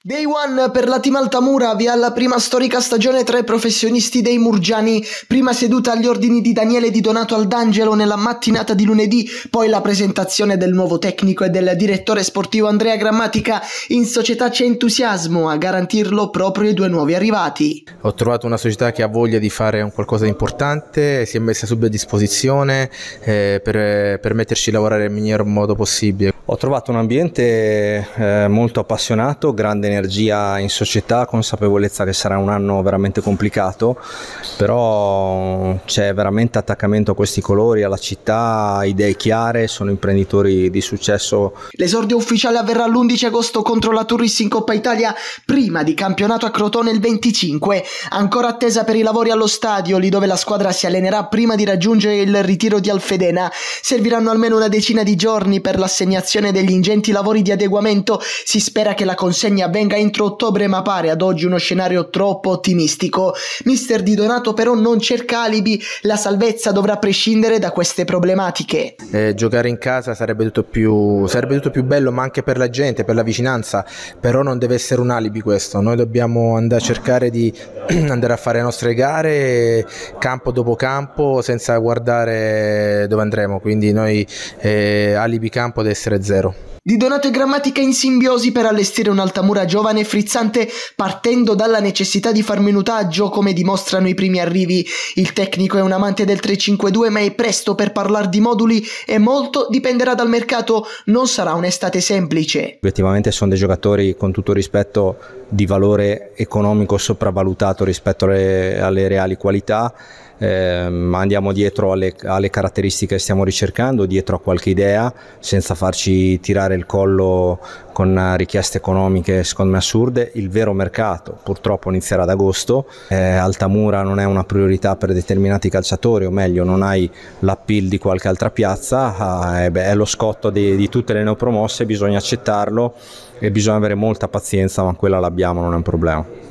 Day One per la Team Altamura, via alla prima storica stagione tra i professionisti dei Murgiani, prima seduta agli ordini di Daniele Di Donato Aldangelo nella mattinata di lunedì, poi la presentazione del nuovo tecnico e del direttore sportivo Andrea Grammatica, in società c'è entusiasmo a garantirlo proprio i due nuovi arrivati. Ho trovato una società che ha voglia di fare un qualcosa di importante, si è messa subito a disposizione eh, per permetterci di lavorare nel miglior modo possibile. Ho trovato un ambiente eh, molto appassionato, grande energia in società, consapevolezza che sarà un anno veramente complicato, però c'è veramente attaccamento a questi colori, alla città, idee chiare, sono imprenditori di successo. L'esordio ufficiale avverrà l'11 agosto contro la Turris in Coppa Italia, prima di campionato a Crotone il 25, ancora attesa per i lavori allo stadio, lì dove la squadra si allenerà prima di raggiungere il ritiro di Alfedena. Serviranno almeno una decina di giorni per l'assegnazione degli ingenti lavori di adeguamento, si spera che la consegna venga avvenga entro ottobre ma pare ad oggi uno scenario troppo ottimistico. Mister Di Donato però non cerca alibi, la salvezza dovrà prescindere da queste problematiche. Eh, giocare in casa sarebbe tutto, più, sarebbe tutto più bello ma anche per la gente, per la vicinanza, però non deve essere un alibi questo, noi dobbiamo andare a cercare di andare a fare le nostre gare campo dopo campo senza guardare dove andremo, quindi noi eh, alibi campo deve essere zero di Donato e Grammatica in simbiosi per allestire un'altamura giovane e frizzante partendo dalla necessità di far minutaggio come dimostrano i primi arrivi. Il tecnico è un amante del 352 ma è presto per parlare di moduli e molto dipenderà dal mercato, non sarà un'estate semplice. Obiettivamente sono dei giocatori con tutto rispetto di valore economico sopravvalutato rispetto alle, alle reali qualità eh, ma andiamo dietro alle, alle, caratteristiche che stiamo ricercando, dietro a qualche idea, senza farci tirare il collo con richieste economiche secondo me assurde. Il vero mercato purtroppo inizierà ad agosto, eh, Altamura non è una priorità per determinati calciatori, o meglio non hai l'appeal di qualche altra piazza, ah, eh, beh, è lo scotto di, di tutte le neopromosse, bisogna accettarlo e bisogna avere molta pazienza, ma quella l'abbiamo, non è un problema.